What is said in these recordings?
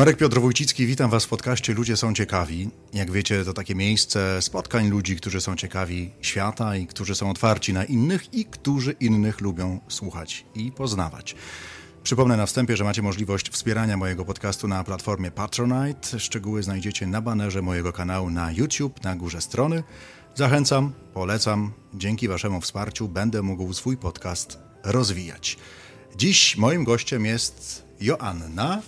Marek Piotr Wójcicki, witam Was w podcaście Ludzie są ciekawi. Jak wiecie, to takie miejsce spotkań ludzi, którzy są ciekawi świata i którzy są otwarci na innych i którzy innych lubią słuchać i poznawać. Przypomnę na wstępie, że macie możliwość wspierania mojego podcastu na platformie Patronite. Szczegóły znajdziecie na banerze mojego kanału na YouTube, na górze strony. Zachęcam, polecam. Dzięki Waszemu wsparciu będę mógł swój podcast rozwijać. Dziś moim gościem jest Joanna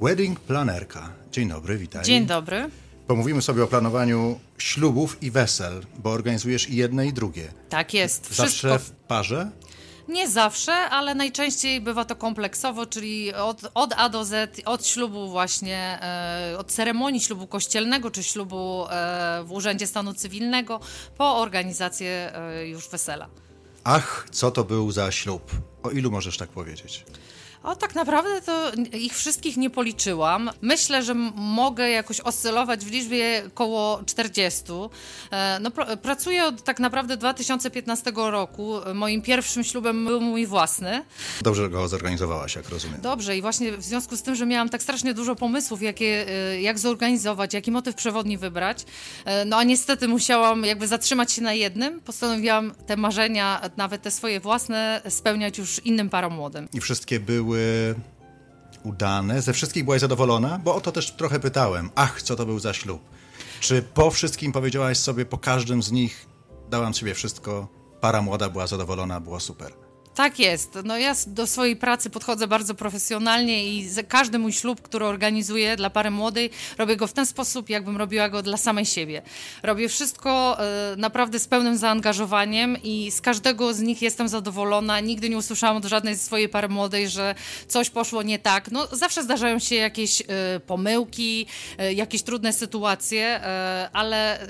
Wedding Planerka. Dzień dobry, witaj. Dzień dobry. Pomówimy sobie o planowaniu ślubów i wesel, bo organizujesz i jedne i drugie. Tak jest. Zawsze Wszystko... w parze? Nie zawsze, ale najczęściej bywa to kompleksowo, czyli od, od A do Z, od ślubu właśnie, e, od ceremonii ślubu kościelnego czy ślubu e, w Urzędzie Stanu Cywilnego po organizację e, już wesela. Ach, co to był za ślub? O ilu możesz tak powiedzieć? O, tak naprawdę to ich wszystkich nie policzyłam. Myślę, że mogę jakoś oscylować w liczbie około 40. E, no, pr pracuję od tak naprawdę 2015 roku. Moim pierwszym ślubem był mój własny. Dobrze go zorganizowałaś, jak rozumiem. Dobrze i właśnie w związku z tym, że miałam tak strasznie dużo pomysłów, jakie, e, jak zorganizować, jaki motyw przewodni wybrać, e, no a niestety musiałam jakby zatrzymać się na jednym, postanowiłam te marzenia, nawet te swoje własne, spełniać już innym parom młodym. I wszystkie były były udane? Ze wszystkich byłaś zadowolona? Bo o to też trochę pytałem. Ach, co to był za ślub? Czy po wszystkim powiedziałaś sobie, po każdym z nich dałam sobie wszystko, para młoda była zadowolona, było super? Tak jest. No ja do swojej pracy podchodzę bardzo profesjonalnie i każdy mój ślub, który organizuję dla pary młodej, robię go w ten sposób, jakbym robiła go dla samej siebie. Robię wszystko e, naprawdę z pełnym zaangażowaniem i z każdego z nich jestem zadowolona. Nigdy nie usłyszałam od żadnej ze swojej pary młodej, że coś poszło nie tak. No zawsze zdarzają się jakieś e, pomyłki, e, jakieś trudne sytuacje, ale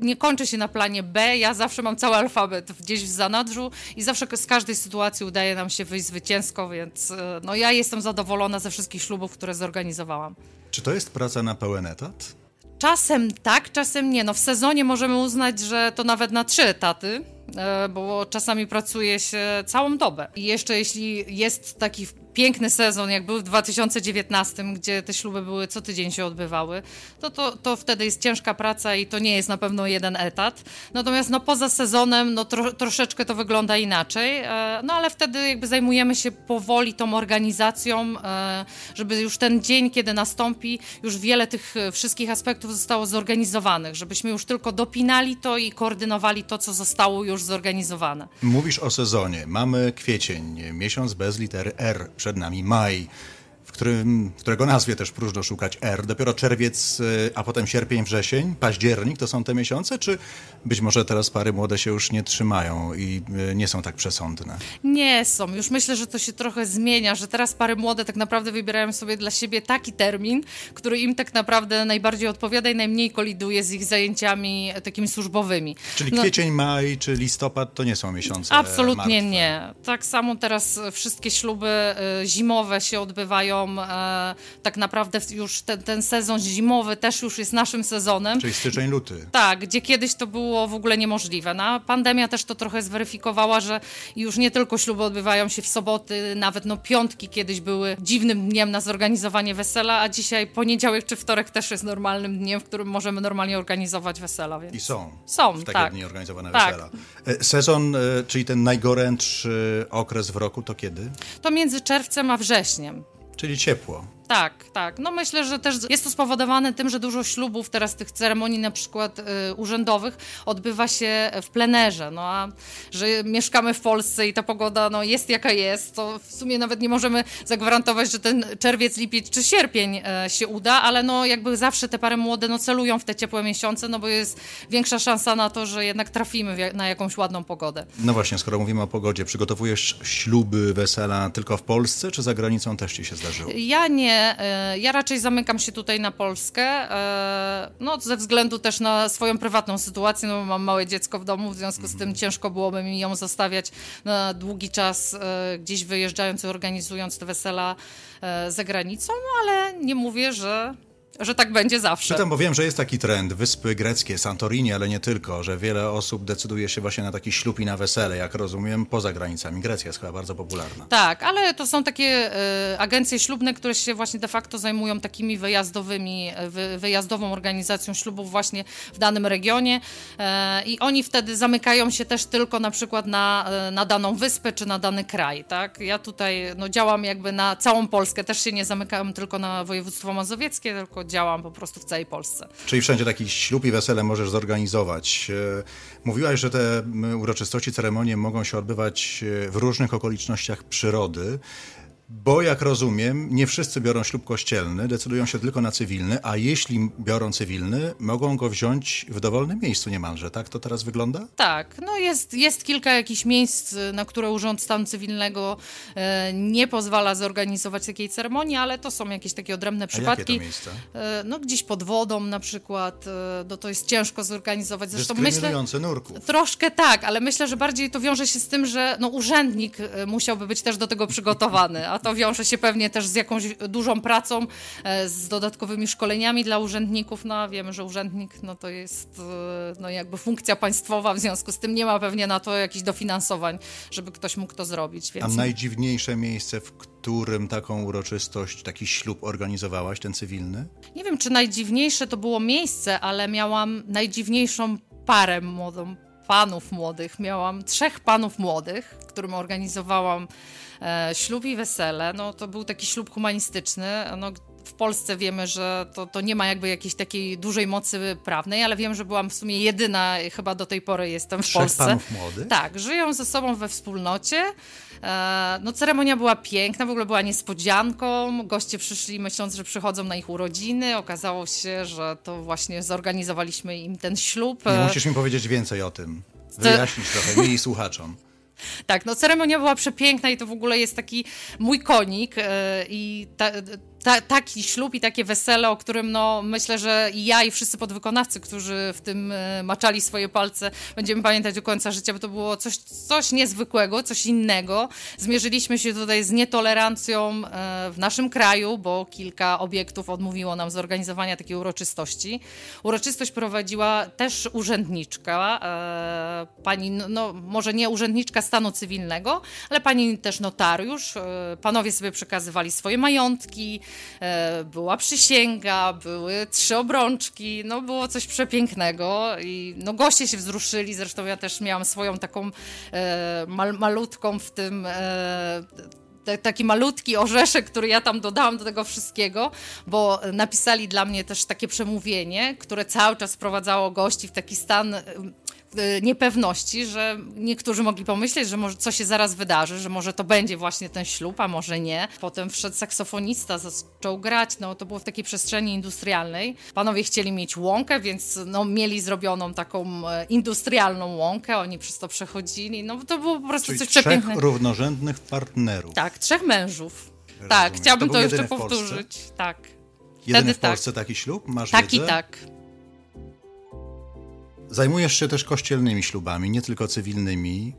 nie kończy się na planie B. Ja zawsze mam cały alfabet gdzieś w zanadrzu i zawsze z każdej sytuacji sytuacji udaje nam się wyjść zwycięsko, więc e, no, ja jestem zadowolona ze wszystkich ślubów, które zorganizowałam. Czy to jest praca na pełen etat? Czasem tak, czasem nie. No, w sezonie możemy uznać, że to nawet na trzy etaty e, bo czasami pracuje się całą dobę. I jeszcze jeśli jest taki piękny sezon, jak był w 2019, gdzie te śluby były co tydzień się odbywały, to, to, to wtedy jest ciężka praca i to nie jest na pewno jeden etat. Natomiast no, poza sezonem no, tro, troszeczkę to wygląda inaczej, e, no ale wtedy jakby zajmujemy się powoli tą organizacją, e, żeby już ten dzień, kiedy nastąpi, już wiele tych e, wszystkich aspektów zostało zorganizowanych, żebyśmy już tylko dopinali to i koordynowali to, co zostało już zorganizowane. Mówisz o sezonie. Mamy kwiecień, miesiąc bez litery R przed nami maj którym, którego nazwie też próżno szukać R. Dopiero czerwiec, y, a potem sierpień, wrzesień, październik to są te miesiące, czy być może teraz pary młode się już nie trzymają i y, nie są tak przesądne? Nie są. Już myślę, że to się trochę zmienia, że teraz pary młode tak naprawdę wybierają sobie dla siebie taki termin, który im tak naprawdę najbardziej odpowiada i najmniej koliduje z ich zajęciami e, takimi służbowymi. Czyli no, kwiecień, maj czy listopad to nie są miesiące Absolutnie martwe. nie. Tak samo teraz wszystkie śluby y, zimowe się odbywają e, tak naprawdę już ten, ten, sezon zimowy też już jest naszym sezonem. Czyli styczeń, luty. Tak, gdzie kiedyś to było w ogóle niemożliwe. No, pandemia też to trochę zweryfikowała, że już nie tylko śluby odbywają się w soboty, nawet no piątki kiedyś były dziwnym dniem na zorganizowanie wesela, a dzisiaj poniedziałek czy wtorek też jest normalnym dniem, w którym możemy normalnie organizować wesela. Więc... I są. Są, w takie tak. dni organizowane tak. wesela. E, sezon, e, czyli ten najgorętszy okres w roku, to kiedy? To między czerwcem a wrześniem czyli ciepło. Tak, tak. No myślę, że też jest to spowodowane tym, że dużo ślubów teraz tych ceremonii na przykład y, urzędowych odbywa się w plenerze. No a że mieszkamy w Polsce i ta pogoda no, jest jaka jest, to w sumie nawet nie możemy zagwarantować, że ten czerwiec, lipiec czy sierpień y, się uda, ale no jakby zawsze te pary młode no, celują w te ciepłe miesiące, no bo jest większa szansa na to, że jednak trafimy na jakąś ładną pogodę. No właśnie, skoro mówimy o pogodzie, przygotowujesz śluby, wesela tylko w Polsce, czy za granicą też ci się zdarzyło? Ja nie E, ja raczej zamykam się tutaj na Polskę, e, no ze względu też na swoją prywatną sytuację, no mam małe dziecko w domu, w związku z tym mhm. ciężko byłoby mi ją zostawiać na długi czas e, gdzieś wyjeżdżając i organizując te wesela za granicą, no ale nie mówię, że że tak będzie zawsze. Czytam, bo wiem, że jest taki trend, wyspy greckie, Santorini, ale nie tylko, że wiele osób decyduje się właśnie na taki ślub i na wesele, jak rozumiem, poza granicami. Grecja jest chyba bardzo popularna. Tak, ale to są takie y, agencje ślubne, które się właśnie de facto zajmują takimi wyjazdowymi, e, wy, wyjazdową organizacją ślubów właśnie w danym regionie y, i oni wtedy zamykają się też tylko na przykład na, na daną wyspę czy na dany kraj, tak? Ja tutaj no, działam jakby na całą Polskę, też się nie zamykałem tylko na województwo mazowieckie, tylko działam po prostu w całej Polsce. Czyli wszędzie taki ślub i wesele możesz zorganizować. E, mówiłaś, że te uroczystości, ceremonie mogą się odbywać e, w różnych okolicznościach przyrody. Bo jak rozumiem, nie wszyscy biorą ślub kościelny, decydują się tylko na cywilny, a jeśli biorą cywilny, mogą go wziąć w dowolnym miejscu niemalże, tak to teraz wygląda? Tak, no jest, jest kilka jakichś miejsc, na które Urząd Stanu Cywilnego e, nie pozwala zorganizować takiej ceremonii, ale to są jakieś takie odrębne przypadki. E, no gdzieś pod wodą na przykład, e, no to jest ciężko zorganizować. Zresztą myślę, nurków. Troszkę tak, ale myślę, że bardziej to wiąże się z tym, że no, urzędnik musiałby być też do tego przygotowany, a to wiąże się pewnie też z jakąś dużą pracą, e, z dodatkowymi szkoleniami dla urzędników. No, wiemy, że urzędnik no, to jest e, no, jakby funkcja państwowa, w związku z tym nie ma pewnie na to jakichś dofinansowań, żeby ktoś mógł to zrobić. Więc... najdziwniejsze miejsce, w którym taką uroczystość, taki ślub organizowałaś, ten cywilny? Nie wiem, czy najdziwniejsze to było miejsce, ale miałam najdziwniejszą parę młodą, panów młodych. Miałam trzech panów młodych, którym organizowałam E, ślub i wesele, no to był taki ślub humanistyczny, no, w Polsce wiemy, że to, to nie ma jakby jakiejś takiej dużej mocy prawnej, ale wiem, że byłam w sumie jedyna, chyba do tej pory jestem w Trzech Polsce. panów młodych? Tak, żyją ze sobą we wspólnocie. E, no, ceremonia była piękna, w ogóle była niespodzianką. Goście przyszli myśląc, że przychodzą na ich urodziny. Okazało się, że to właśnie zorganizowaliśmy im ten ślub. Nie musisz mi powiedzieć więcej o tym. Wyjaśnić trochę mi i słuchaczom. Tak, no ceremonia była przepiękna i to w ogóle jest taki mój konik e, i ta, ta, taki ślub i takie wesele, o którym no, myślę, że i ja i wszyscy podwykonawcy, którzy w tym e, maczali swoje palce, będziemy pamiętać do końca życia, bo to było coś, coś niezwykłego, coś innego. Zmierzyliśmy się tutaj z nietolerancją e, w naszym kraju, bo kilka obiektów odmówiło nam zorganizowania takiej uroczystości. Uroczystość prowadziła też urzędniczka, e, pani, no, no może nie urzędniczka stanu cywilnego, ale pani też notariusz. Panowie sobie przekazywali swoje majątki, E, była przysięga, były trzy obrączki, no było coś przepięknego i no goście się wzruszyli, zresztą ja też miałam swoją taką e, mal, malutką w tym e, taki malutki orzeszek, który ja tam dodałam do tego wszystkiego, bo napisali dla mnie też takie przemówienie, które cały czas prowadzało gości w taki stan Y, niepewności, że niektórzy mogli pomyśleć, że może co się zaraz wydarzy, że może to będzie właśnie ten ślub, a może nie. Potem wszedł saksofonista, zaczął grać, no to było w takiej przestrzeni industrialnej. Panowie chcieli mieć łąkę, więc no, mieli zrobioną taką e, industrialną łąkę, oni przez to przechodzili, no to było po prostu Czyli coś przepięknego. równorzędnych partnerów. Tak, trzech mężów. Rozumiem. Tak, chciałabym to, to jeszcze powtórzyć. Tak. Jedyny Wtedy w tak. Polsce tak. taki ślub? Masz taki wiedzę? tak. Zajmujesz się też kościelnymi ślubami, nie tylko cywilnymi.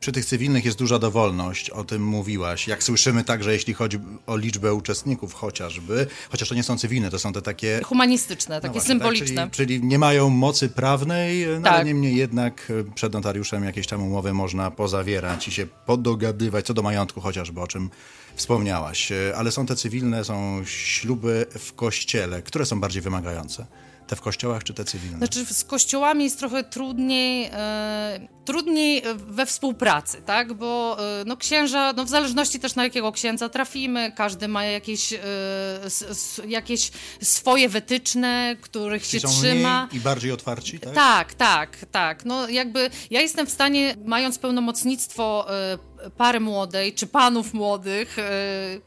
Przy tych cywilnych jest duża dowolność, o tym mówiłaś. Jak słyszymy także, jeśli chodzi o liczbę uczestników chociażby, chociaż to nie są cywilne, to są te takie... Humanistyczne, takie no właśnie, tak, symboliczne. Tak? Czyli, czyli, nie mają mocy prawnej, no, tak. ale niemniej jednak e, przed notariuszem jakieś tam umowy można pozawierać i się podogadywać, co do majątku chociażby, o czym wspomniałaś. E, ale są te cywilne, są śluby w kościele. Które są bardziej wymagające? Te w kościołach czy te cywilne? Znaczy z kościołami jest trochę trudniej, e, trudniej e, we współpracy, tak? Bo e, no, księża, no, w zależności też na jakiego księdza trafimy, każdy ma jakieś, e, s, s, jakieś swoje wytyczne, których się trzyma. I bardziej otwarci, tak? Tak, tak, tak. No, jakby ja jestem w stanie, mając pełnomocnictwo e, pary młodej, czy panów młodych, e,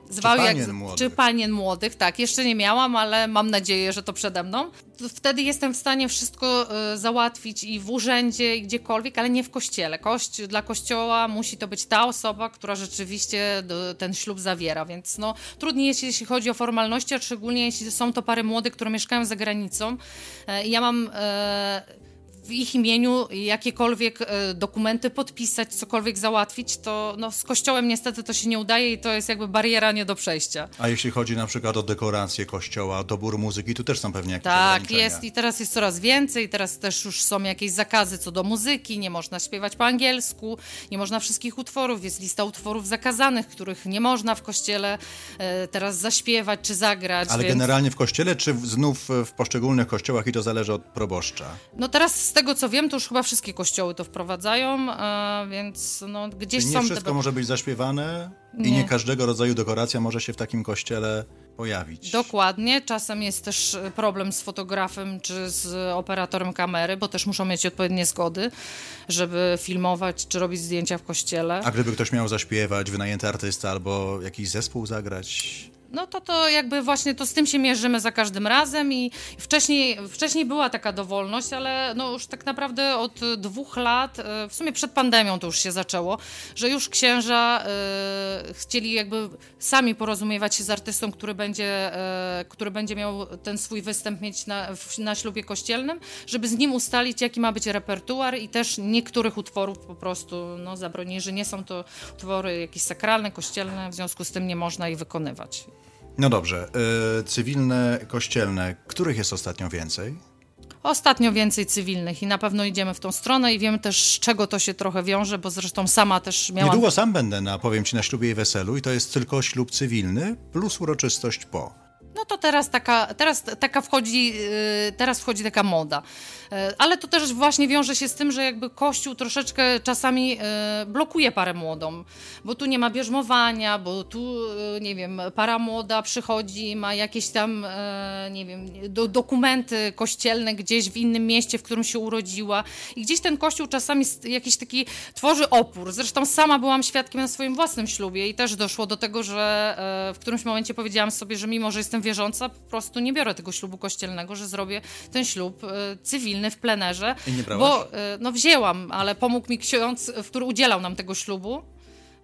zwał czy jak. Młodych. Czy panien młodych, tak. Jeszcze nie miałam, ale mam nadzieję, że to przede mną. Wtedy jestem w stanie wszystko e, załatwić i w urzędzie, i gdziekolwiek, ale nie w kościele. Kość, dla kościoła musi to być ta osoba, która rzeczywiście ten ślub zawiera, więc no, trudniej jest, jeśli chodzi o formalności, a szczególnie jeśli są to pary młode, które mieszkają za granicą. E, ja mam w ich imieniu jakiekolwiek e, dokumenty podpisać, cokolwiek załatwić, to no, z kościołem niestety to się nie udaje i to jest jakby bariera nie do przejścia. A jeśli chodzi na przykład o dekorację kościoła, dobór muzyki, tu też są pewnie jakieś Tak, jest i teraz jest coraz więcej, teraz też już są jakieś zakazy co do muzyki, nie można śpiewać po angielsku, nie można wszystkich utworów, jest lista utworów zakazanych, których nie można w kościele e, teraz zaśpiewać czy zagrać. Ale więc... generalnie w kościele, czy znów w poszczególnych kościołach i to zależy od proboszcza? No teraz tego co wiem, to już chyba wszystkie kościoły to wprowadzają, e, więc no, gdzieś Czyli nie są... Nie wszystko te... może być zaśpiewane nie. i nie każdego rodzaju dekoracja może się w takim kościele pojawić. Dokładnie. Czasem jest też e, problem z fotografem czy z operatorem kamery, bo też muszą mieć odpowiednie zgody, żeby filmować czy robić zdjęcia w kościele. A gdyby ktoś miał zaśpiewać, wynajęty artysta albo jakiś zespół zagrać? no to to jakby właśnie to z tym się mierzymy za każdym razem i wcześniej, wcześniej była taka dowolność, ale no już tak naprawdę od dwóch lat, e, w sumie przed pandemią to już się zaczęło, że już księża e, chcieli jakby sami porozumiewać się z artystą, który będzie, e, który będzie miał ten swój występ mieć na, na ślubie kościelnym, żeby z nim ustalić jaki ma być repertuar i też niektórych utworów po prostu no zabronili, że nie są to utwory jakieś sakralne, kościelne, w związku z tym nie można ich wykonywać. No dobrze, yy, cywilne, kościelne, których jest ostatnio więcej? Ostatnio więcej cywilnych i na pewno idziemy w tą stronę i wiem też, z czego to się trochę wiąże, bo zresztą sama też miałam... Niedługo sam będę na, powiem ci, na ślubie i weselu i to jest tylko ślub cywilny plus uroczystość po. No to teraz taka, teraz taka wchodzi, y, teraz wchodzi taka moda. E, ale to też właśnie wiąże się z tym, że jakby Kościół troszeczkę czasami e, blokuje parę młodą, bo tu nie ma bierzmowania, bo tu, e, nie wiem, para młoda przychodzi, ma jakieś tam, nie wiem, dokumenty kościelne gdzieś w innym mieście, w którym się urodziła i gdzieś ten Kościół czasami jakiś taki tworzy opór. Zresztą sama byłam świadkiem na swoim własnym ślubie i też doszło do tego, że w którymś momencie powiedziałam sobie, że mimo, że jestem wierząca, po prostu nie biorę tego ślubu kościelnego, że zrobię ten ślub cywilny w plenerze. I nie brałaś? Bo, e, no wzięłam, ale pomógł mi ksiądz, e, który udzielał nam tego ślubu,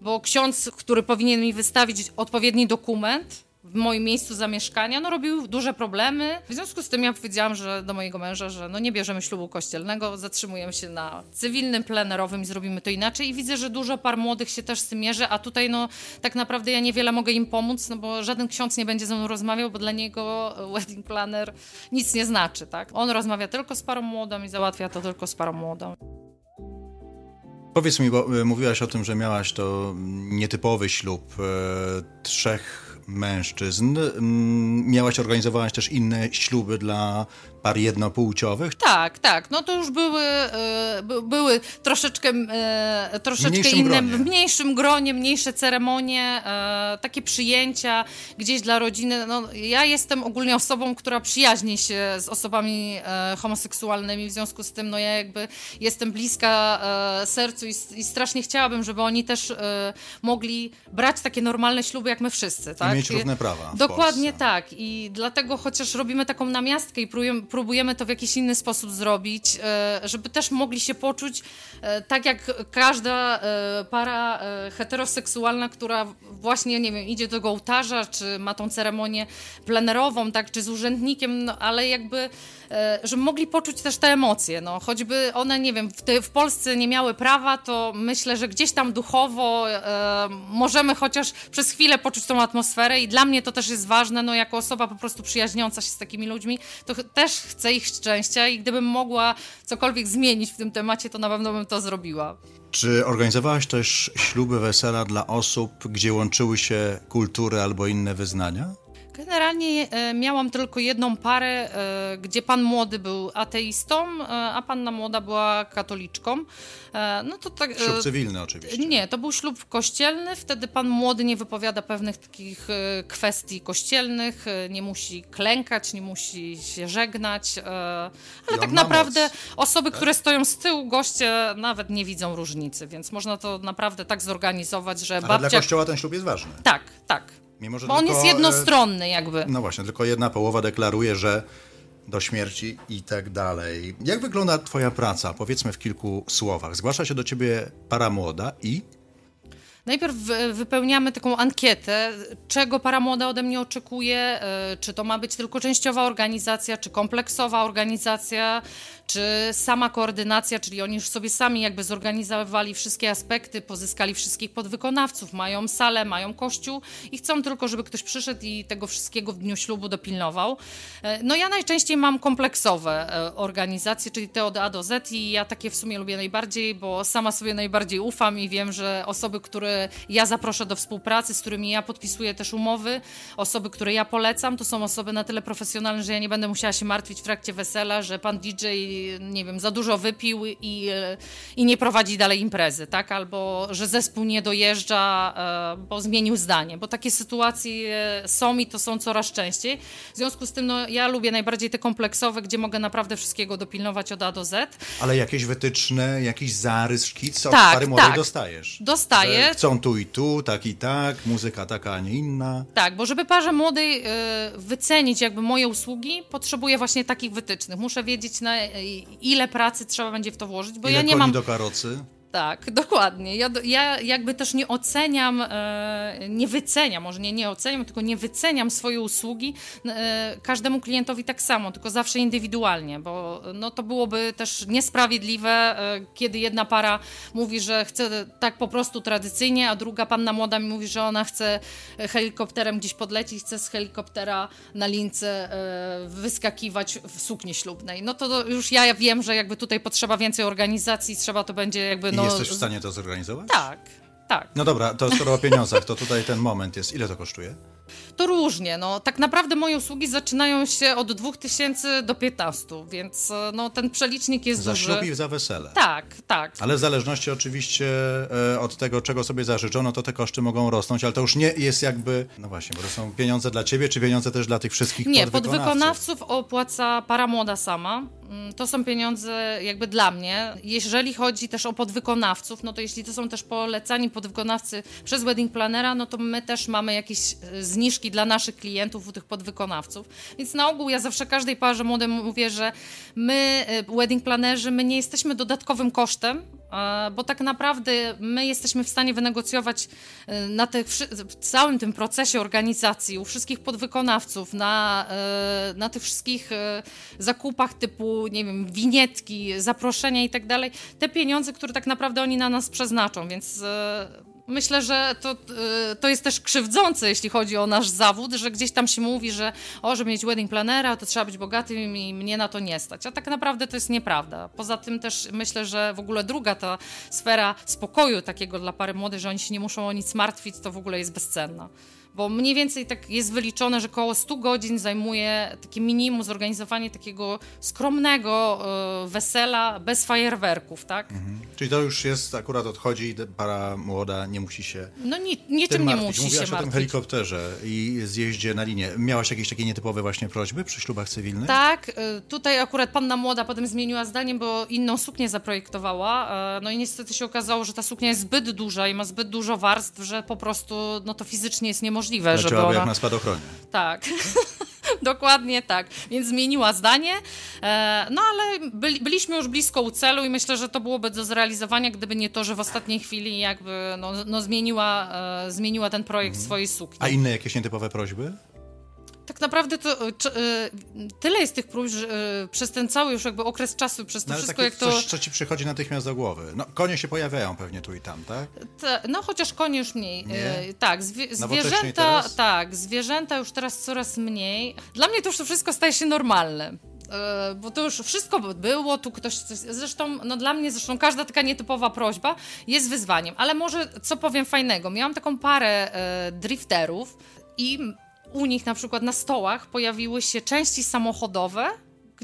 bo ksiądz, który powinien mi wystawić odpowiedni dokument, w moim miejscu zamieszkania, no robił duże problemy. W związku z tym ja powiedziałam, że do mojego męża, że no nie bierzemy ślubu kościelnego, zatrzymujemy się na cywilnym, plenerowym i zrobimy to inaczej. I widzę, że dużo par młodych się też z tym mierzy, a tutaj no tak naprawdę ja niewiele mogę im pomóc, no bo żaden ksiądz nie będzie ze mną rozmawiał, bo dla niego wedding planner nic nie znaczy, tak? On rozmawia tylko z parą młodą i załatwia to tylko z parą młodą. Powiedz mi, bo y, mówiłaś o tym, że miałaś to nietypowy ślub e, trzech mężczyzn. Mm, miałaś, organizować też inne śluby dla par jednopłciowych? Tak, tak. No to już były, e, były troszeczkę, e, troszeczkę mniejszym inne, gronie. w mniejszym gronie, mniejsze ceremonie, e, takie przyjęcia gdzieś dla rodziny. No, ja jestem ogólnie osobą, która przyjaźni się z osobami homoseksualnymi, w związku z tym no ja jakby jestem bliska sercu i, i strasznie chciałabym, żeby oni też mogli brać takie normalne śluby jak my wszyscy. Tak? I mieć równe prawa. Dokładnie tak. I dlatego chociaż robimy taką namiastkę i próbujemy próbujemy to w jakiś inny sposób zrobić, e, żeby też mogli się poczuć e, tak jak każda e, para heteroseksualna, która właśnie, nie wiem, idzie do ołtarza, czy ma tą ceremonię plenerową, tak, czy z urzędnikiem, no ale jakby E, żeby mogli poczuć też te emocje. No, choćby one, nie wiem, w, te, w Polsce nie miały prawa, to myślę, że gdzieś tam duchowo e, możemy chociaż przez chwilę poczuć tą atmosferę i dla mnie to też jest ważne, no jako osoba po prostu przyjaźniąca się z takimi ludźmi, to ch też chcę ich szczęścia i gdybym mogła cokolwiek zmienić w tym temacie, to na pewno bym to zrobiła. Czy organizowałaś też śluby wesela dla osób, gdzie łączyły się kultury albo inne wyznania? Generalnie e, miałam tylko jedną parę, e, gdzie pan młody był ateistą, e, a panna młoda była katoliczką. No to tak, ślub cywilny oczywiście. Nie, to był ślub kościelny. Wtedy pan młody nie wypowiada pewnych takich kwestii kościelnych, nie musi klękać, nie musi się żegnać. Ale tak naprawdę moc. osoby, tak? które stoją z tyłu, goście nawet nie widzą różnicy, więc można to naprawdę tak zorganizować, że Ale dla kościoła ten ślub jest ważny. Tak, tak. Mimo, że Bo on tylko, jest jednostronny jakby. No właśnie, tylko jedna połowa deklaruje, że do śmierci i tak dalej. Jak wygląda twoja praca? Powiedzmy w kilku słowach. Zgłasza się do ciebie para młoda i... Najpierw wypełniamy taką ankietę, czego Paramłoda ode mnie oczekuje, e, czy to ma być tylko częściowa organizacja, czy kompleksowa organizacja, czy sama koordynacja, czyli oni już sobie sami jakby zorganizowali wszystkie aspekty, pozyskali wszystkich podwykonawców, mają salę, mają kościół i chcą tylko, żeby ktoś przyszedł i tego wszystkiego w dniu ślubu dopilnował. E, no ja najczęściej mam kompleksowe e, organizacje, czyli te od A do Z i ja takie w sumie lubię najbardziej, bo sama sobie najbardziej ufam i wiem, że osoby, które ja zaproszę do współpracy, z którymi ja podpisuję też umowy, osoby, które ja polecam, to są osoby na tyle profesjonalne, że ja nie będę musiała się martwić w trakcie wesela, że pan DJ nie wiem, za dużo wypił i, e, i nie prowadzi dalej imprezy, tak? Albo że zespół nie dojeżdża, e, bo zmienił zdanie, bo takie sytuacje e, są i to są coraz częściej. W związku z tym no, ja lubię najbardziej te kompleksowe, gdzie mogę naprawdę wszystkiego dopilnować od A do Z. Ale jakieś wytyczne, jakiś zarys, szkic od tak, pary młodej tak. dostajesz? Dostaję. Że chcą tu i tu, tak i tak, muzyka taka, a nie inna. Tak, bo żeby parze młodej wycenić jakby moje usługi, potrzebuję właśnie takich wytycznych. Muszę wiedzieć, na ile pracy trzeba będzie w to włożyć, bo ile ja nie mam... do karocy? Tak, dokładnie. Ja, ja jakby też nie oceniam, e, nie wyceniam, może nie, nie oceniam, tylko nie wyceniam swojej usługi e, każdemu klientowi tak samo, tylko zawsze indywidualnie, bo no, to byłoby też niesprawiedliwe, e, kiedy jedna para mówi, że chce tak po prostu tradycyjnie, a druga panna młoda mi mówi, że ona chce helikopterem gdzieś podlecieć, chce z helikoptera na lince wyskakiwać w sukni ślubnej. No to już ja wiem, że jakby tutaj potrzeba więcej organizacji, trzeba to będzie jakby no, no, jesteś w stanie to zorganizować? Tak, tak. No dobra, to skoro o pieniądzach, to tutaj ten moment jest. Ile to kosztuje? to różnie. No, tak naprawdę moje usługi zaczynają się od 2000 do 15, więc e, no, ten przelicznik jest za duży. Za ślub i za wesele. Tak, tak. Ale w zależności oczywiście e, od tego, czego sobie zażyczono, to te koszty mogą rosnąć, ale to już nie jest jakby, no właśnie, bo to są pieniądze dla ciebie, czy pieniądze też dla tych wszystkich Nie, podwykonawców, podwykonawców opłaca para młoda sama. Mm, to są pieniądze jakby dla mnie. Jeżeli chodzi też o podwykonawców, no to jeśli to są też polecani podwykonawcy przez wedding planera, no to my też mamy jakieś e, z zniżki dla naszych klientów, u tych podwykonawców. Więc na ogół ja zawsze każdej parze młodym mówię, że my, y, wedding planerzy, my nie jesteśmy dodatkowym kosztem, bo tak naprawdę my jesteśmy w stanie wynegocjować y, na w całym tym procesie organizacji, u wszystkich podwykonawców, na, y, na tych wszystkich zakupach typu, nie wiem, winietki, zaproszenia i tak dalej, te pieniądze, które tak naprawdę oni na nas przeznaczą, więc myślę, że to, y, to jest też krzywdzące, jeśli chodzi o nasz zawód, że gdzieś tam się mówi, że o, żeby mieć wedding planera, to trzeba być bogatym i mnie na to nie stać. A tak naprawdę to jest nieprawda. Poza tym też myślę, że w ogóle druga ta sfera spokoju takiego dla pary młodej, że oni się nie muszą o nic martwić, to w ogóle jest bezcenna bo mniej więcej tak jest wyliczone, że około 100 godzin zajmuje takie minimum zorganizowanie takiego skromnego y, wesela bez fajerwerków, tak? Mhm. Czyli to już jest, akurat odchodzi, para młoda nie musi się No ni niczym nie musi Mówiłaś się Mówiłaś o tym helikopterze i zjeździe na linię. Miałaś jakieś takie nietypowe właśnie prośby przy ślubach cywilnych? Tak, y, tutaj akurat panna młoda potem zmieniła zdanie, bo inną suknię zaprojektowała, y, no i niestety się okazało, że ta suknia jest zbyt duża i ma zbyt dużo warstw, że po prostu no to fizycznie jest niemożliwe możliwe, Zaczęła żeby ona... jak na spadochronie. Tak. Dokładnie tak. Więc zmieniła zdanie, e, no ale byli, byliśmy już blisko u celu i myślę, że to byłoby do zrealizowania, gdyby nie to, że w ostatniej chwili jakby no, no zmieniła, e, zmieniła ten projekt mhm. swojej sukni. A inne jakieś nietypowe prośby? tak naprawdę to e, czy, e, tyle jest tych próśb e, przez ten cały już jakby okres czasu, przez to no, wszystko jak coś, to... co ci przychodzi natychmiast do głowy. No konie się pojawiają pewnie tu i tam, tak? Ta, no chociaż konie już mniej. Nie? tak, no, zwierzęta, tak, zwierzęta już teraz coraz mniej. Dla mnie to już wszystko staje się normalne bo to już wszystko było, tu ktoś zresztą, no dla mnie zresztą każda taka nietypowa prośba jest wyzwaniem, ale może co powiem fajnego, miałam taką parę drifterów i u nich na przykład na stołach pojawiły się części samochodowe,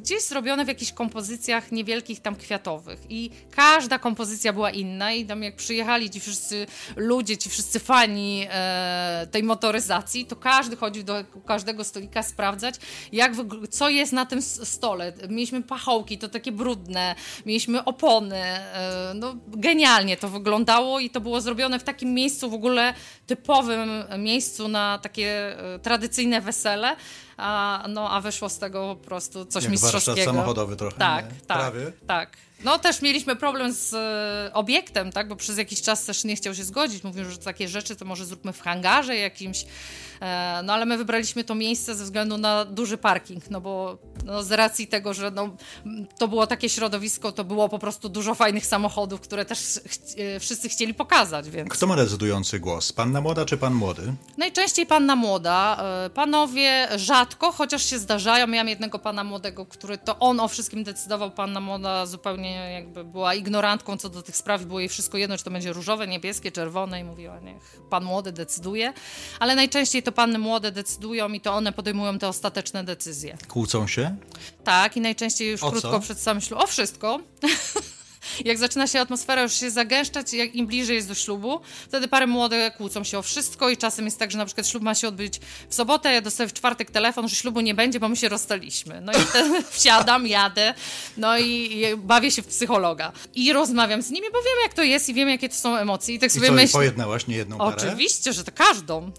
gdzieś zrobione w jakichś kompozycjach niewielkich tam kwiatowych i każda kompozycja była inna i tam jak przyjechali ci wszyscy ludzie, ci wszyscy fani e, tej motoryzacji, to każdy chodził do każdego stolika sprawdzać, jak, co jest na tym stole. Mieliśmy pachołki, to takie brudne, mieliśmy opony, e, no genialnie to wyglądało i to było zrobione w takim miejscu w ogóle typowym miejscu na takie e, tradycyjne wesele, a, no a wyszło z tego po prostu coś Jak mistrzowskiego. samochodowy trochę, Tak, nie? tak, Prawie. tak. No też mieliśmy problem z y, obiektem, tak, bo przez jakiś czas też nie chciał się zgodzić, mówił, że takie rzeczy to może zróbmy w hangarze jakimś, E, no ale my wybraliśmy to miejsce ze względu na duży parking, no bo no, z racji tego, że no, to było takie środowisko, to było po prostu dużo fajnych samochodów, które też ch- e, wszyscy chcieli pokazać. Więc... Kto ma decydujący głos? Panna młoda czy pan młody? Najczęściej panna młoda. E, panowie rzadko, chociaż się zdarzają. mam jednego pana młodego, który to on o wszystkim decydował. Panna młoda zupełnie jakby była ignorantką co do tych spraw, było jej wszystko jedno, czy to będzie różowe, niebieskie, czerwone i mówiła, niech pan młody decyduje. Ale najczęściej to to panny młode decydują i to one podejmują te ostateczne decyzje. Kłócą się? Tak, i najczęściej już o krótko co? przed samym ślubem. O wszystko. jak zaczyna się atmosfera już się zagęszczać, jak im bliżej jest do ślubu, wtedy parę młode kłócą się o wszystko i czasem jest tak, że na przykład ślub ma się odbyć w sobotę, ja dostaję w czwartek telefon, że ślubu nie będzie, bo my się rozstaliśmy. No i wtedy wsiadam, jadę, no i bawię się w psychologa. I rozmawiam z nimi, bo wiem jak to jest i wiem jakie to są emocje. I tak sobie I co, myślę... pojednałaś nie jedną parę? Oczywiście, że to każdą.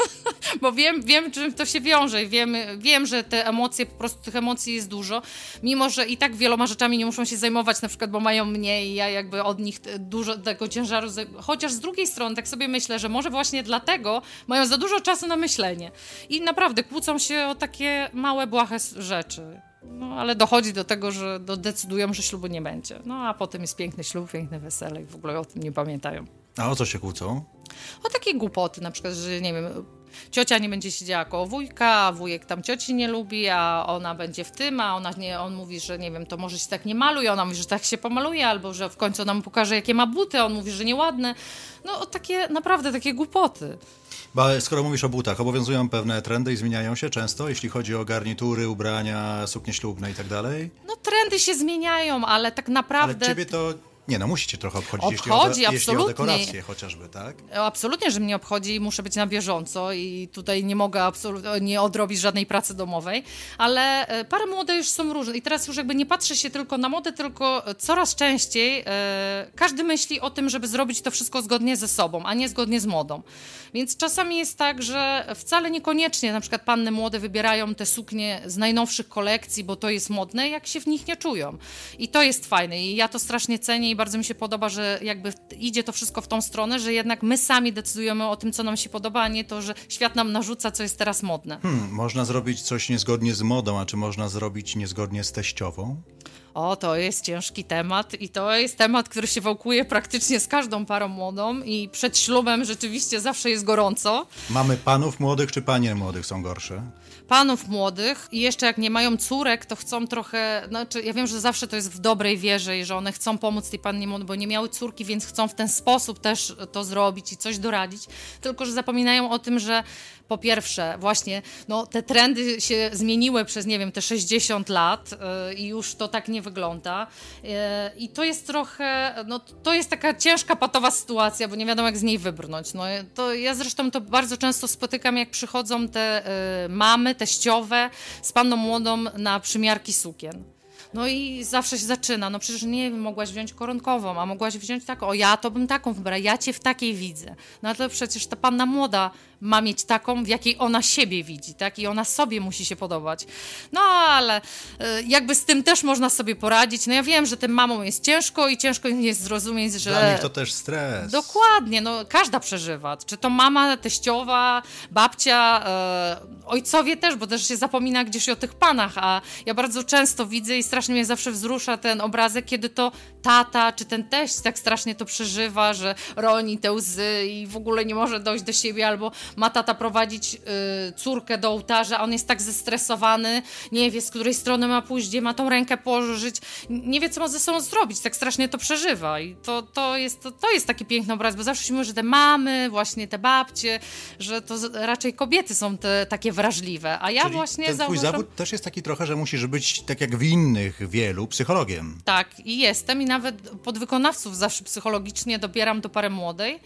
bo wiem, wiem, czym to się wiąże i wiem, wiem, że te emocje, po prostu tych emocji jest dużo, mimo, że i tak wieloma rzeczami nie muszą się zajmować, na przykład, bo mają mnie i ja jakby od nich dużo tego ciężaru. Chociaż z drugiej strony tak sobie myślę, że może właśnie dlatego mają za dużo czasu na myślenie. I naprawdę kłócą się o takie małe, błahe rzeczy. No ale dochodzi do tego, że decydują, że ślubu nie będzie. No a potem jest piękny ślub, piękne wesele i w ogóle o tym nie pamiętają. A o co się kłócą? O takie głupoty, na przykład, że nie wiem, ciocia nie będzie siedziała koło wujka, a wujek tam cioci nie lubi, a ona będzie w tym, a ona nie, on mówi, że nie wiem, to może się tak nie maluje, ona mówi, że tak się pomaluje, albo że w końcu nam pokaże, jakie ma buty, on mówi, że nieładne. No takie, naprawdę takie głupoty. Bo skoro mówisz o butach, obowiązują pewne trendy i zmieniają się często, jeśli chodzi o garnitury, ubrania, suknie ślubne i tak dalej? No trendy się zmieniają, ale tak naprawdę... Ale ciebie to nie no, musicie trochę obchodzić, Obchodzi, jeśli, o, jeśli o dekoracje chociażby, tak? Absolutnie, że mnie obchodzi i muszę być na bieżąco i tutaj nie mogę absolutnie, nie odrobić żadnej pracy domowej, ale e, pary młode już są różne i teraz już jakby nie patrzę się tylko na modę, tylko coraz częściej e, każdy myśli o tym, żeby zrobić to wszystko zgodnie ze sobą, a nie zgodnie z modą. Więc czasami jest tak, że wcale niekoniecznie na przykład panny młode wybierają te suknie z najnowszych kolekcji, bo to jest modne, jak się w nich nie czują. I to jest fajne i ja to strasznie cenię bardzo mi się podoba, że jakby idzie to wszystko w tą stronę, że jednak my sami decydujemy o tym, co nam się podoba, a nie to, że świat nam narzuca, co jest teraz modne. Hmm, można zrobić coś niezgodnie z modą, a czy można zrobić niezgodnie z teściową? o, to jest ciężki temat i to jest temat, który się wałkuje praktycznie z każdą parą młodą i przed ślubem rzeczywiście zawsze jest gorąco. Mamy panów młodych czy panie młodych są gorsze? Panów młodych i jeszcze jak nie mają córek, to chcą trochę, znaczy ja wiem, że zawsze to jest w dobrej wierze i że one chcą pomóc tej pannie młodej, bo nie miały córki, więc chcą w ten sposób też to zrobić i coś doradzić, tylko że zapominają o tym, że po pierwsze, właśnie no, te trendy się zmieniły przez, nie wiem, te 60 lat y, i już to tak nie wygląda. E, I to jest trochę, no to jest taka ciężka, patowa sytuacja, bo nie wiadomo jak z niej wybrnąć. No, to ja zresztą to bardzo często spotykam, jak przychodzą te e, mamy, teściowe z panną młodą na przymiarki sukien. No i zawsze się zaczyna. No przecież nie mogłaś wziąć koronkową, a mogłaś wziąć taką. O ja to bym taką wybrała, ja cię w takiej widzę. No ale to przecież ta panna młoda ma mieć taką, w jakiej ona siebie widzi, tak? I ona sobie musi się podobać. No ale e, jakby z tym też można sobie poradzić. No ja wiem, że tym mamom jest ciężko i ciężko jest zrozumieć, że... Dla nich to też stres. Dokładnie, no każda przeżywa. Czy to mama, teściowa, babcia, e, ojcowie też, bo też się zapomina gdzieś o tych panach, a ja bardzo często widzę i strasznie mnie zawsze wzrusza ten obrazek, kiedy to tata czy ten teść tak strasznie to przeżywa, że roni te łzy i w ogóle nie może dojść do siebie, albo ma tata prowadzić y, córkę do ołtarza, on jest tak zestresowany, nie wie z której strony ma pójść, gdzie ma tą rękę położyć, nie wie co ma ze sobą zrobić, tak strasznie to przeżywa i to, to, jest, to, to jest taki piękny obraz, bo zawsze się że te mamy, właśnie te babcie, że to raczej kobiety są te, takie wrażliwe, a ja Czyli właśnie ten zauważam... zawód też jest taki trochę, że musisz być tak jak w innych wielu psychologiem. Tak, i jestem i nawet podwykonawców zawsze psychologicznie dobieram do pary młodej,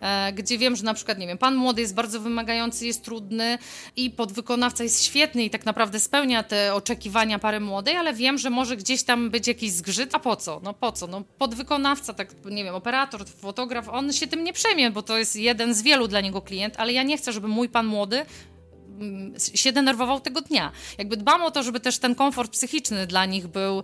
E, gdzie wiem, że na przykład, nie wiem, pan młody jest bardzo wymagający, jest trudny i podwykonawca jest świetny i tak naprawdę spełnia te oczekiwania pary młodej, ale wiem, że może gdzieś tam być jakiś zgrzyt. A po co? No po co? No podwykonawca, tak nie wiem, operator, fotograf, on się tym nie przejmie, bo to jest jeden z wielu dla niego klient, ale ja nie chcę, żeby mój pan młody Mm, się denerwował tego dnia. Jakby dbam o to, żeby też ten komfort psychiczny dla nich był y,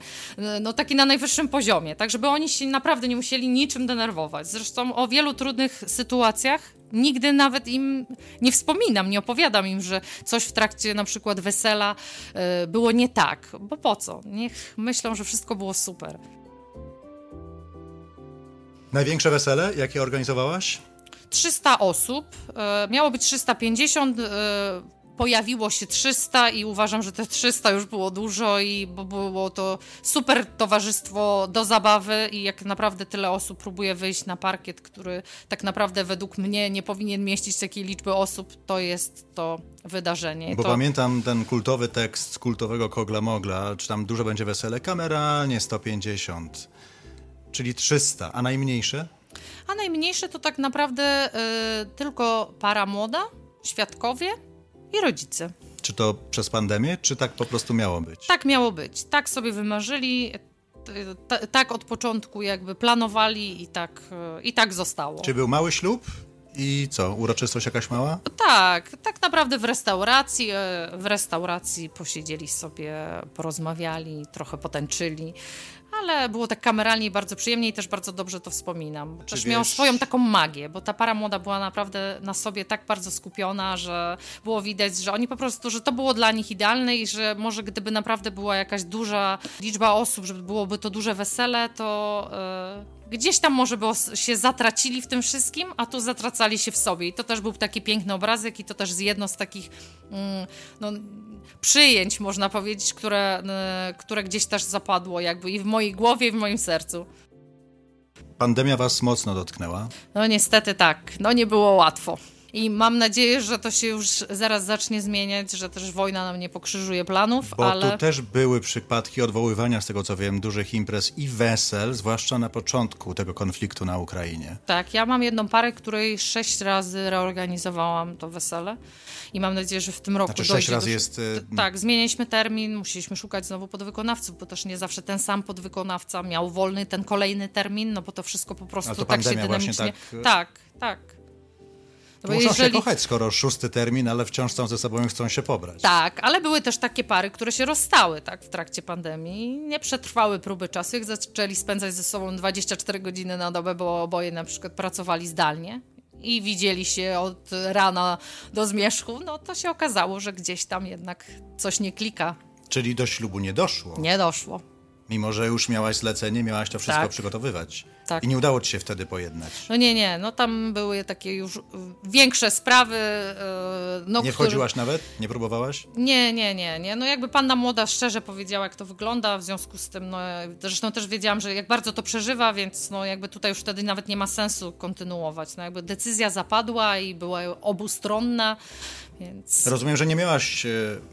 no, taki na najwyższym poziomie, tak żeby oni się naprawdę nie musieli niczym denerwować. Zresztą o wielu trudnych sytuacjach nigdy nawet im nie wspominam, nie opowiadam im, że coś w trakcie na przykład wesela y, było nie tak, bo po co? Niech myślą, że wszystko było super. Największe wesele, jakie organizowałaś? 300 osób, y, miało być 350 pojawiło się 300 i uważam, że te 300 już było dużo i bo było to super towarzystwo do zabawy i jak naprawdę tyle osób próbuje wyjść na parkiet, który tak naprawdę według mnie nie powinien mieścić takiej liczby osób, to jest to wydarzenie. Bo to... pamiętam ten kultowy tekst kultowego Kogla Mogla, czy tam dużo będzie wesele, kamera nie 150, czyli 300, a najmniejsze? A najmniejsze to tak naprawdę y, tylko para młoda, świadkowie, i rodzice. Czy to przez pandemię, czy tak po prostu miało być? Tak miało być. Tak sobie wymarzyli, tak od początku jakby planowali i tak, i tak zostało. Czy był mały ślub? I co, uroczystość jakaś mała? Tak, tak naprawdę w restauracji, e, w restauracji posiedzieli sobie, porozmawiali, trochę potęczyli, ale było tak kameralnie i bardzo przyjemnie i też bardzo dobrze to wspominam. Też Czy miał swoją taką magię, bo ta para młoda była naprawdę na sobie tak bardzo skupiona, że było widać, że oni po prostu, że to było dla nich idealne i że może gdyby naprawdę była jakaś duża liczba osób, żeby byłoby to duże wesele, to... Yy gdzieś tam może było, się zatracili w tym wszystkim, a tu zatracali się w sobie. I to też był taki piękny obrazek i to też jedno z takich mm, no, przyjęć, można powiedzieć, które, które gdzieś też zapadło jakby i w mojej głowie, i w moim sercu. Pandemia was mocno dotknęła? No niestety tak. No nie było łatwo. I mam nadzieję, że to się już zaraz zacznie zmieniać, że też wojna nam nie pokrzyżuje planów, Bo ale... tu też były przypadki odwoływania, z tego co wiem, dużych imprez i wesel, zwłaszcza na początku tego konfliktu na Ukrainie. Tak, ja mam jedną parę, której sześć razy reorganizowałam to wesele i mam nadzieję, że w tym roku znaczy, sześć razy do... jest... Y, tak, zmieniliśmy termin, musieliśmy szukać znowu podwykonawców, bo też nie zawsze ten sam podwykonawca miał wolny ten kolejny termin, no bo to wszystko po prostu tak się dynamicznie... tak, tak. tak. No Muszą jeżeli... się kochać, skoro szósty termin, ale wciąż są ze sobą i chcą się pobrać. Tak, ale były też takie pary, które się rozstały tak, w trakcie pandemii. Nie przetrwały próby czasu, jak zaczęli spędzać ze sobą 24 godziny na dobę, bo oboje na przykład pracowali zdalnie i widzieli się od rana do zmierzchu, no to się okazało, że gdzieś tam jednak coś nie klika. Czyli do ślubu nie doszło? Nie doszło. Mimo, że już miałaś zlecenie, miałaś to wszystko tak. przygotowywać. Tak. I nie udało ci się wtedy pojednać. No nie, nie, no tam były takie już większe sprawy. E, no, nie wchodziłaś który... nawet? Nie próbowałaś? Nie, nie, nie, nie. No jakby panna młoda szczerze powiedziała, jak to wygląda, w związku z tym, no zresztą też wiedziałam, że jak bardzo to przeżywa, więc no jakby tutaj już wtedy nawet nie ma sensu kontynuować. No jakby decyzja zapadła i była obustronna, więc... Rozumiem, że nie miałaś, e,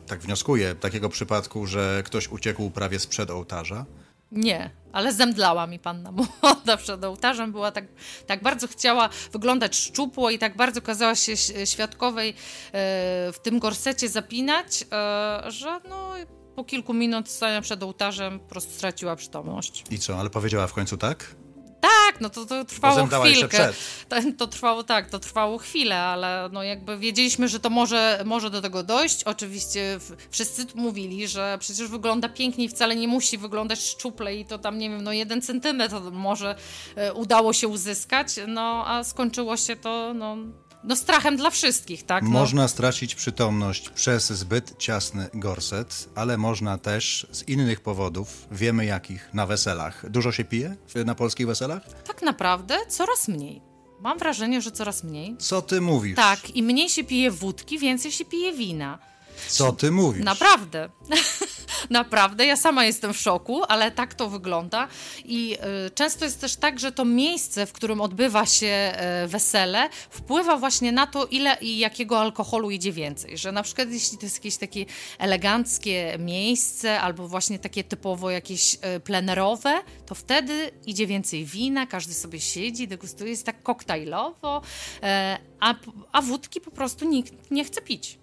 tak wnioskuję, takiego przypadku, że ktoś uciekł prawie sprzed ołtarza? Nie, ale zemdlała mi panna młoda przed ołtarzem. Była tak, tak bardzo chciała wyglądać szczupło i tak bardzo kazała się świadkowej e, w tym gorsecie zapinać, e, że no, po kilku minut stania przed ołtarzem po prostu straciła przytomność. I co, ale powiedziała w końcu tak? Tak, no to, to trwało chwilkę. To, to, trwało tak, to trwało chwilę, ale no jakby wiedzieliśmy, że to może, może do tego dojść. Oczywiście wszyscy mówili, że przecież wygląda pięknie i wcale nie musi wyglądać szczuple i to tam, nie wiem, no jeden centymetr może e, udało się uzyskać, no a skończyło się to no, no strachem dla wszystkich, tak? No. Można stracić przytomność przez zbyt ciasny gorset, ale można też z innych powodów, wiemy jakich, na weselach. Dużo się pije na polskich weselach? Tak naprawdę coraz mniej. Mam wrażenie, że coraz mniej. Co ty mówisz? Tak, i mniej się pije wódki, więcej się pije wina. Co ty mówisz? Naprawdę. Naprawdę, ja sama jestem w szoku, ale tak to wygląda. I y, często jest też tak, że to miejsce, w którym odbywa się y, wesele, wpływa właśnie na to, ile i jakiego alkoholu idzie więcej. Że na przykład, jeśli to jest jakieś takie eleganckie miejsce, albo właśnie takie typowo jakieś y, plenerowe, to wtedy idzie więcej wina, każdy sobie siedzi, degustuje, jest tak koktajlowo, a, a wódki po prostu nikt nie chce pić.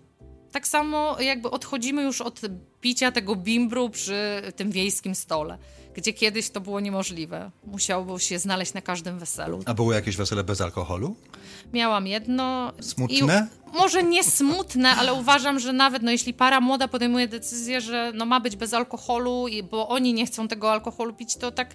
Tak samo jakby odchodzimy już od picia tego bimbru przy tym wiejskim stole, gdzie kiedyś to było niemożliwe. Musiało się znaleźć na każdym weselu. A było jakieś wesele bez alkoholu? Miałam jedno. Smutne? I może nie smutne, ale uważam, że nawet no, jeśli para młoda podejmuje decyzję, że no, ma być bez alkoholu, i, bo oni nie chcą tego alkoholu pić, to tak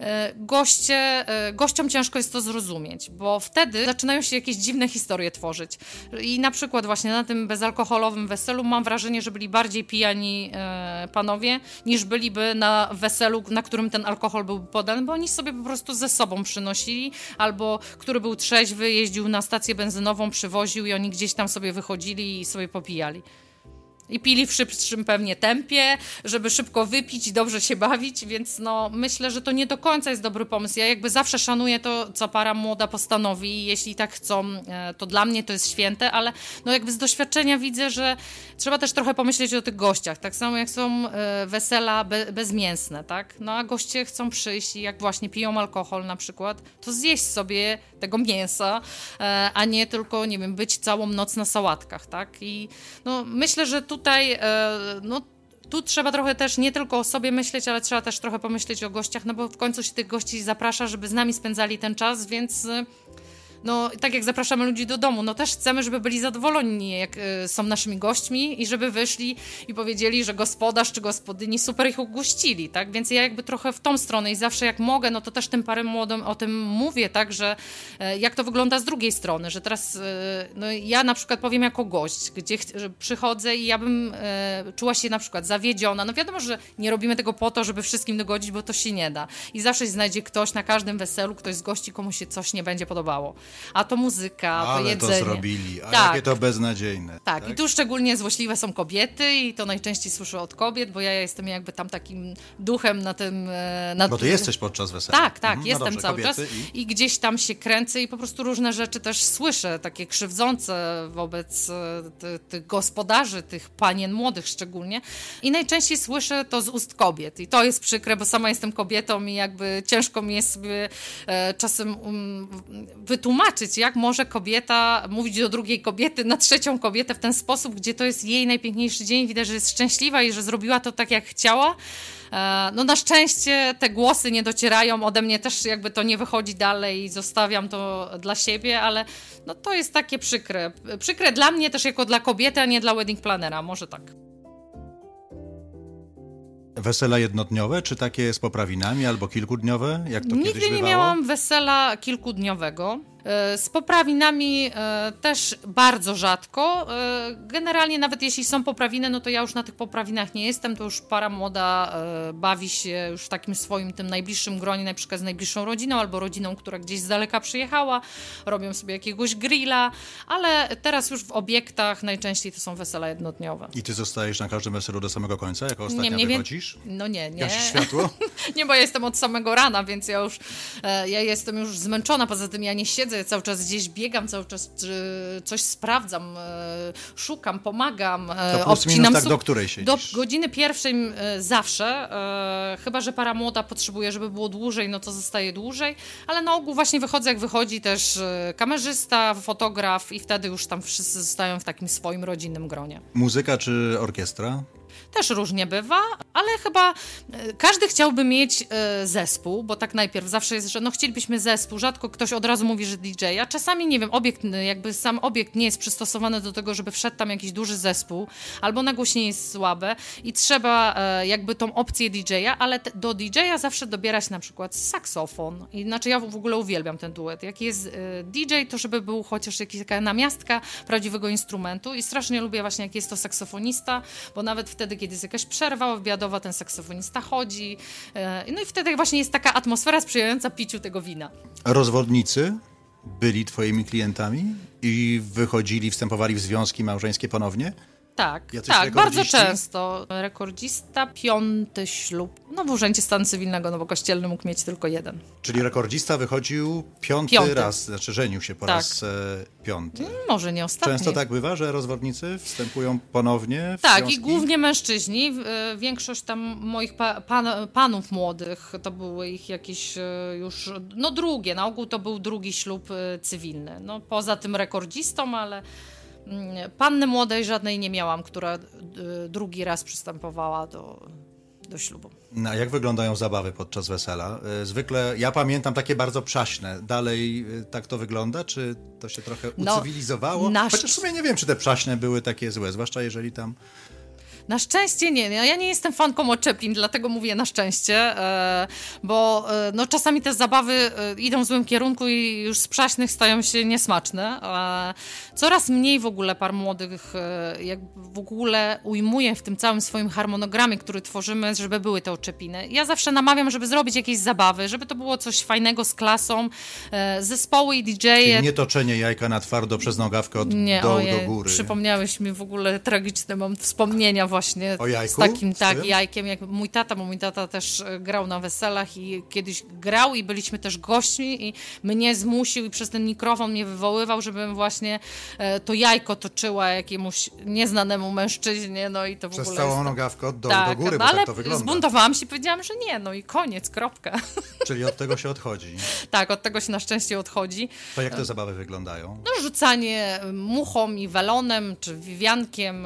e, goście, e, gościom ciężko jest to zrozumieć, bo wtedy zaczynają się jakieś dziwne historie tworzyć. I na przykład właśnie na tym bezalkoholowym weselu mam wrażenie, że byli bardziej pijani e, panowie, niż byliby na weselu, na którym ten alkohol był podany, bo oni sobie po prostu ze sobą przynosili, albo który był trzeźwy, jeździł na stację benzynową, przywoził i oni gdzieś gdzieś tam sobie wychodzili i sobie popijali. I pili w szybszym pewnie tempie, żeby szybko wypić i dobrze się bawić, więc no myślę, że to nie do końca jest dobry pomysł. Ja jakby zawsze szanuję to, co para młoda postanowi i jeśli tak chcą, e, to dla mnie to jest święte, ale no jakby z doświadczenia widzę, że trzeba też trochę pomyśleć o tych gościach, tak samo jak są e, wesela be bezmięsne, tak? No a goście chcą przyjść i jak właśnie piją alkohol na przykład, to zjeść sobie tego mięsa, e, a nie tylko, nie wiem, być całą noc na sałatkach, tak? I no myślę, że tu tutaj, e, no tu trzeba trochę też nie tylko o sobie myśleć, ale trzeba też trochę pomyśleć o gościach, no bo w końcu się tych gości zaprasza, żeby z nami spędzali ten czas, więc e, no tak jak zapraszamy ludzi do domu, no też chcemy, żeby byli zadowoleni, jak y, są naszymi gośćmi i żeby wyszli i powiedzieli, że gospodarz czy gospodyni super ich ugościli, tak? Więc ja jakby trochę w tą stronę i zawsze jak mogę, no to też tym parę młodym o tym mówię, tak, że y, jak to wygląda z drugiej strony, że teraz y, no, ja na przykład powiem jako gość, gdzie przychodzę i ja bym e, czuła się na przykład zawiedziona. No wiadomo, że nie robimy tego po to, żeby wszystkim dogodzić, bo to się nie da. I zawsze się znajdzie ktoś na każdym weselu, ktoś z gości, komu się coś nie będzie podobało a to muzyka, to jedzenie. to zrobili, a tak. jakie to beznadziejne. Tak. tak, i tu szczególnie złośliwe są kobiety i to najczęściej słyszę od kobiet, bo ja jestem jakby tam takim duchem na tym... E, na... Bo ty jesteś podczas wesela. Tak, tak, mhm. no jestem dobrze, cały czas i... i... gdzieś tam się kręcę i po prostu różne rzeczy też słyszę, takie krzywdzące wobec e, tych gospodarzy, tych panien młodych szczególnie i najczęściej słyszę to z ust kobiet i to jest przykre, bo sama jestem kobietą i jakby ciężko mi jest sobie e, czasem um, wytłumaczyć jak może kobieta mówić do drugiej kobiety, na trzecią kobietę w ten sposób, gdzie to jest jej najpiękniejszy dzień, widać, że jest szczęśliwa i że zrobiła to tak, jak chciała. E, no na szczęście te głosy nie docierają ode mnie, też jakby to nie wychodzi dalej i zostawiam to dla siebie, ale no to jest takie przykre. Przykre dla mnie też jako dla kobiety, a nie dla wedding planera, może tak. Wesela jednodniowe, czy takie z poprawinami albo kilkudniowe, jak to Nigdy kiedyś nie miałam wesela kilkudniowego. E, z poprawinami e, też bardzo rzadko. E, generalnie nawet jeśli są poprawiny, no to ja już na tych poprawinach nie jestem, to już para młoda bawi się już w takim swoim tym najbliższym gronie, na przykład z najbliższą rodziną albo rodziną, która gdzieś z daleka przyjechała, robią sobie jakiegoś grilla, ale teraz już w obiektach najczęściej to są wesela jednodniowe. I ty zostajesz na każdym weselu do samego końca, jako ostatnia nie, nie wychodzisz? Wie... No nie, nie. światło? nie, bo ja jestem od samego rana, więc ja już ja jestem już zmęczona, poza tym ja nie siedzę cały czas gdzieś biegam, cały czas coś sprawdzam, e, szukam, pomagam, e, to obcinam. tak do której siedzisz? Do godziny pierwszej e, zawsze, chyba, że para młoda potrzebuje, żeby było dłużej, no to zostaje dłużej, ale na ogół właśnie wychodzę, jak wychodzi też kamerzysta, fotograf i wtedy już tam wszyscy zostają w takim swoim rodzinnym gronie. Muzyka czy orkiestra? Też różnie bywa, ale chyba e, każdy chciałby mieć e, zespół, bo tak najpierw zawsze jest, że no chcielibyśmy zespół, rzadko ktoś od razu mówi, że DJ-a. Czasami, nie wiem, obiekt, e, jakby sam obiekt nie jest przystosowany do tego, żeby wszedł tam jakiś duży zespół, albo nagłośnienie jest słabe i trzeba jakby tą opcję DJ-a, ale do DJ-a zawsze dobierać na przykład saksofon. Inaczej ja w ogóle uwielbiam ten duet. Jak jest DJ, to żeby był chociaż jakaś taka namiastka prawdziwego instrumentu i strasznie lubię właśnie, jak jest to saksofonista, bo nawet wtedy kiedy jest jakaś przerwa obiadowa, ten saksofonista chodzi. E, no i wtedy właśnie jest taka atmosfera sprzyjająca piciu tego wina. rozwodnicy byli twoimi klientami i wychodzili, wstępowali w związki małżeńskie ponownie? tak, tak, bardzo często. Rekordzista, piąty ślub. No w urzędzie stanu cywilnego, no bo kościelny mógł mieć tylko jeden. Czyli rekordzista wychodził piąty, piąty. raz, znaczy żenił się po tak. raz e, piąty. Mm, może nie ostatni. Często tak bywa, że rozwodnicy wstępują ponownie w Tak, związki? i głównie mężczyźni. E, większość tam moich pa, pan, panów młodych, to były ich jakieś e, już, no drugie, na ogół to był drugi ślub e, cywilny. No poza tym rekordzistą, ale... Mm, panny młodej żadnej nie miałam, która y, drugi raz przystępowała do, do ślubu. No, jak wyglądają zabawy podczas wesela? Y, zwykle ja pamiętam takie bardzo przaśne. Dalej y, tak to wygląda? Czy to się trochę no, ucywilizowało? No, nasz... Chociaż w sumie nie wiem, czy te przaśne były takie złe, zwłaszcza jeżeli tam na szczęście nie. No, ja nie jestem fanką oczepin, dlatego mówię na szczęście, e, bo e, no, czasami te zabawy e, idą w złym kierunku i już z przaśnych stają się niesmaczne. Coraz mniej w ogóle par młodych jak w ogóle ujmuje w tym całym swoim harmonogramie, który tworzymy, żeby były te oczepiny. Ja zawsze namawiam, żeby zrobić jakieś zabawy, żeby to było coś fajnego z klasą, zespoły i DJ-e. Nie toczenie jajka na twardo przez nogawkę od nie, dołu ojej, do góry. Przypomniałeś mi w ogóle tragiczne mam wspomnienia właśnie właśnie z takim tak tak, jajkiem, jak mój tata, bo mój tata też e, grał na weselach i kiedyś grał i byliśmy też gośćmi i mnie zmusił i przez ten mikrofon mnie wywoływał, żebym właśnie e, to jajko toczyła jakiemuś nieznanemu mężczyźnie, no i to w przez ogóle... Przez całą jest... nogawkę do, tak, do góry, no, tak ale tak to wygląda. zbuntowałam się, powiedziałam, że nie, no i koniec, kropka. Czyli od tego się odchodzi. tak, od tego się na szczęście odchodzi. To jak te zabawy wyglądają? No rzucanie e, muchą i welonem, czy wiwiankiem,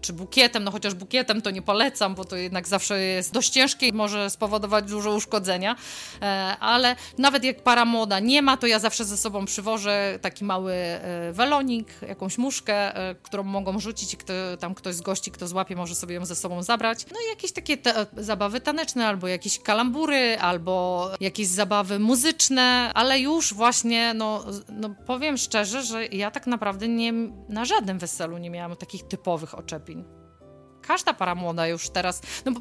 czy bukietem, no chociaż bukietem to nie polecam, bo to jednak zawsze jest dość ciężkie i może spowodować dużo uszkodzenia, e, ale nawet jak para młoda nie ma, to ja zawsze ze sobą przywożę taki mały e, welonik, jakąś muszkę, e, którą mogą rzucić i kto, tam ktoś z gości, kto złapie, może sobie ją ze sobą zabrać. No i jakieś takie te, zabawy taneczne, albo jakieś kalambury, albo jakieś zabawy muzyczne, ale już właśnie, no, no powiem szczerze, że ja tak naprawdę nie, na żadnym weselu nie miałam takich typowych oczepin każda para młoda już teraz, no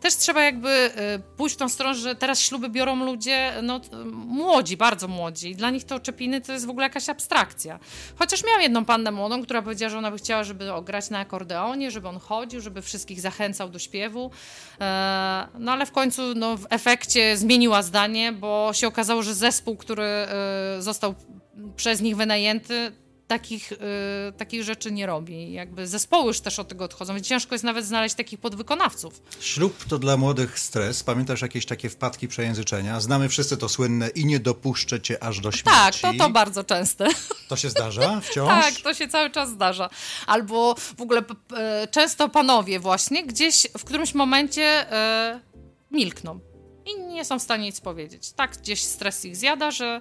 też trzeba jakby y, pójść w tą stronę, że teraz śluby biorą ludzie, no młodzi, bardzo młodzi dla nich to czepiny to jest w ogóle jakaś abstrakcja. Chociaż miałam jedną pannę młodą, która powiedziała, że ona by chciała, żeby grać na akordeonie, żeby on chodził, żeby wszystkich zachęcał do śpiewu, e, no ale w końcu no, w efekcie zmieniła zdanie, bo się okazało, że zespół, który y, został przez nich wynajęty, takich, y, takich rzeczy nie robi. Jakby zespoły już też od tego odchodzą, więc ciężko jest nawet znaleźć takich podwykonawców. Ślub to dla młodych stres. Pamiętasz jakieś takie wpadki przejęzyczenia? Znamy wszyscy to słynne i nie dopuszczę cię aż do śmierci. Tak, to, to bardzo częste. To się zdarza wciąż? tak, to się cały czas zdarza. Albo w ogóle często panowie właśnie gdzieś w którymś momencie y, milkną i nie są w stanie nic powiedzieć. Tak gdzieś stres ich zjada, że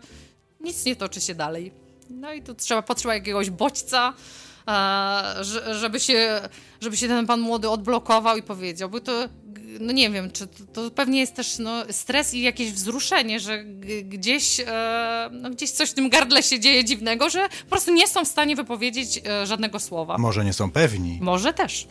nic nie toczy się dalej. No i tu trzeba, potrzeba jakiegoś bodźca, e, żeby się, żeby się ten pan młody odblokował i powiedział, bo to no nie wiem, czy to, to, pewnie jest też no, stres i jakieś wzruszenie, że gdzieś, e, no, gdzieś coś w tym gardle się dzieje dziwnego, że po prostu nie są w stanie wypowiedzieć e, żadnego słowa. Może nie są pewni. Może też.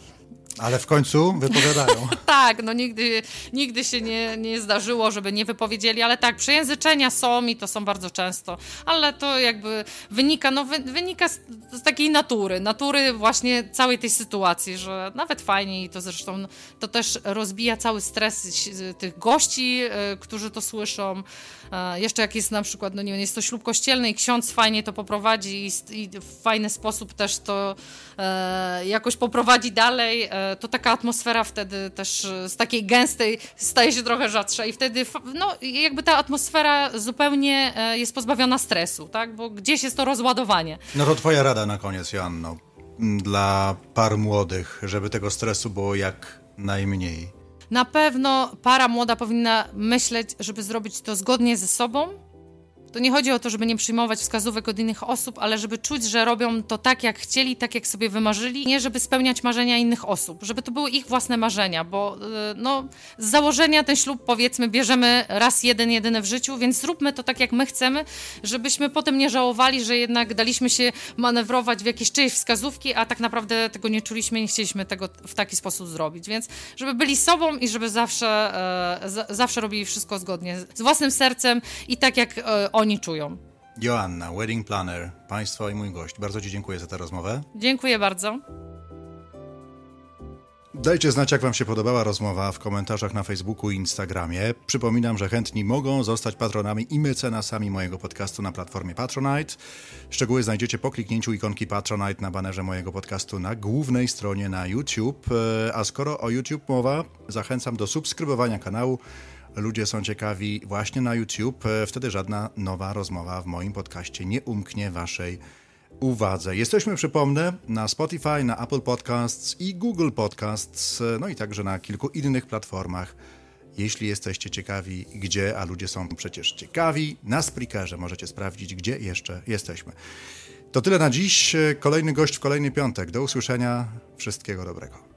Ale w końcu wypowiadają. tak, no nigdy, nigdy się nie, nie zdarzyło, żeby nie wypowiedzieli, ale tak, przejęzyczenia są i to są bardzo często, ale to jakby wynika, no wy, wynika z, z, takiej natury, natury właśnie całej tej sytuacji, że nawet fajnie i to zresztą, to też rozbija cały stres tych gości, y, którzy to słyszą. E, jeszcze jak jest na przykład, no nie wiem, jest to ślub kościelny i ksiądz fajnie to poprowadzi i, i w fajny sposób też to e, jakoś poprowadzi dalej, e, to taka atmosfera wtedy też e, z takiej gęstej staje się trochę rzadsza i wtedy no, jakby ta atmosfera zupełnie e, jest pozbawiona stresu, tak? Bo gdzieś jest to rozładowanie. No to twoja rada na koniec, Joanno, dla par młodych, żeby tego stresu było jak najmniej. Na pewno para młoda powinna myśleć, żeby zrobić to zgodnie ze sobą, to nie chodzi o to, żeby nie przyjmować wskazówek od innych osób, ale żeby czuć, że robią to tak, jak chcieli, tak, jak sobie wymarzyli, nie żeby spełniać marzenia innych osób, żeby to były ich własne marzenia, bo y, no, z założenia ten ślub, powiedzmy, bierzemy raz jeden, jedyny w życiu, więc zróbmy to tak, jak my chcemy, żebyśmy potem nie żałowali, że jednak daliśmy się manewrować w jakieś czyjeś wskazówki, a tak naprawdę tego nie czuliśmy, nie chcieliśmy tego w taki sposób zrobić, więc żeby byli sobą i żeby zawsze, e, z, zawsze robili wszystko zgodnie z własnym sercem i tak, jak e, oni oni czują. Joanna, Wedding Planner, Państwo i mój gość, bardzo Ci dziękuję za tę rozmowę. Dziękuję bardzo. Dajcie znać, jak Wam się podobała rozmowa w komentarzach na Facebooku i Instagramie. Przypominam, że chętni mogą zostać patronami i mecenasami mojego podcastu na platformie Patronite. Szczegóły znajdziecie po kliknięciu ikonki Patronite na banerze mojego podcastu na głównej stronie na YouTube. E, A skoro o YouTube mowa, zachęcam do subskrybowania kanału ludzie są ciekawi właśnie na YouTube, e, wtedy żadna nowa rozmowa w moim podcaście nie umknie Waszej uwadze. Jesteśmy, przypomnę, na Spotify, na Apple Podcasts i Google Podcasts, e, no i także na kilku innych platformach. Jeśli jesteście ciekawi, gdzie, a ludzie są przecież ciekawi, na Spreakerze możecie sprawdzić, gdzie jeszcze jesteśmy. To tyle na dziś. E, kolejny gość w kolejny piątek. Do usłyszenia. Wszystkiego dobrego.